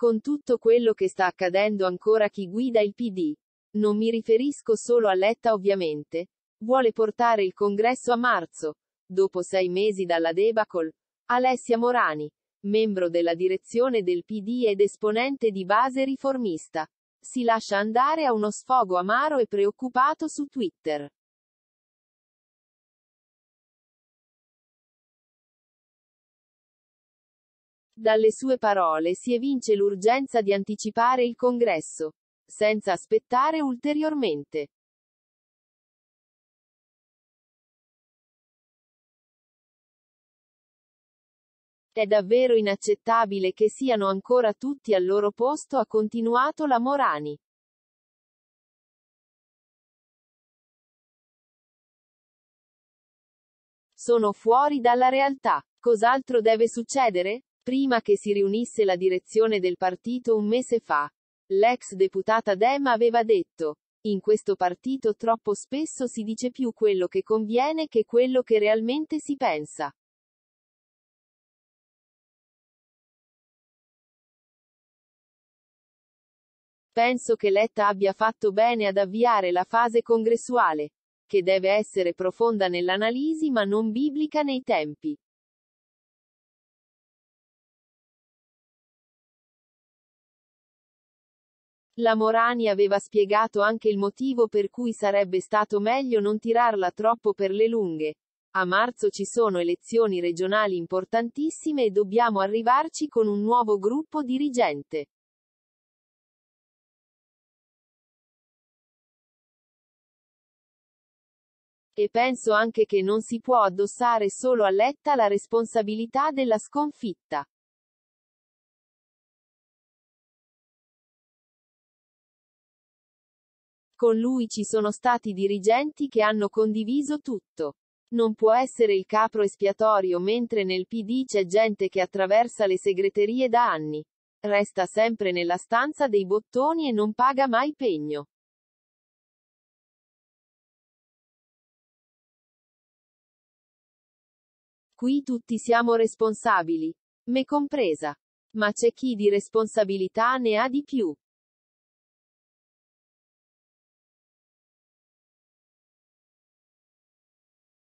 Con tutto quello che sta accadendo ancora chi guida il PD. Non mi riferisco solo a Letta ovviamente. Vuole portare il congresso a marzo. Dopo sei mesi dalla debacle. Alessia Morani. Membro della direzione del PD ed esponente di base riformista. Si lascia andare a uno sfogo amaro e preoccupato su Twitter. Dalle sue parole si evince l'urgenza di anticipare il congresso, senza aspettare ulteriormente. È davvero inaccettabile che siano ancora tutti al loro posto ha continuato la Morani. Sono fuori dalla realtà. Cos'altro deve succedere? prima che si riunisse la direzione del partito un mese fa. L'ex deputata Dem aveva detto, in questo partito troppo spesso si dice più quello che conviene che quello che realmente si pensa. Penso che Letta abbia fatto bene ad avviare la fase congressuale, che deve essere profonda nell'analisi ma non biblica nei tempi. La Morani aveva spiegato anche il motivo per cui sarebbe stato meglio non tirarla troppo per le lunghe. A marzo ci sono elezioni regionali importantissime e dobbiamo arrivarci con un nuovo gruppo dirigente. E penso anche che non si può addossare solo a Letta la responsabilità della sconfitta. Con lui ci sono stati dirigenti che hanno condiviso tutto. Non può essere il capro espiatorio mentre nel PD c'è gente che attraversa le segreterie da anni. Resta sempre nella stanza dei bottoni e non paga mai pegno. Qui tutti siamo responsabili. Me compresa. Ma c'è chi di responsabilità ne ha di più.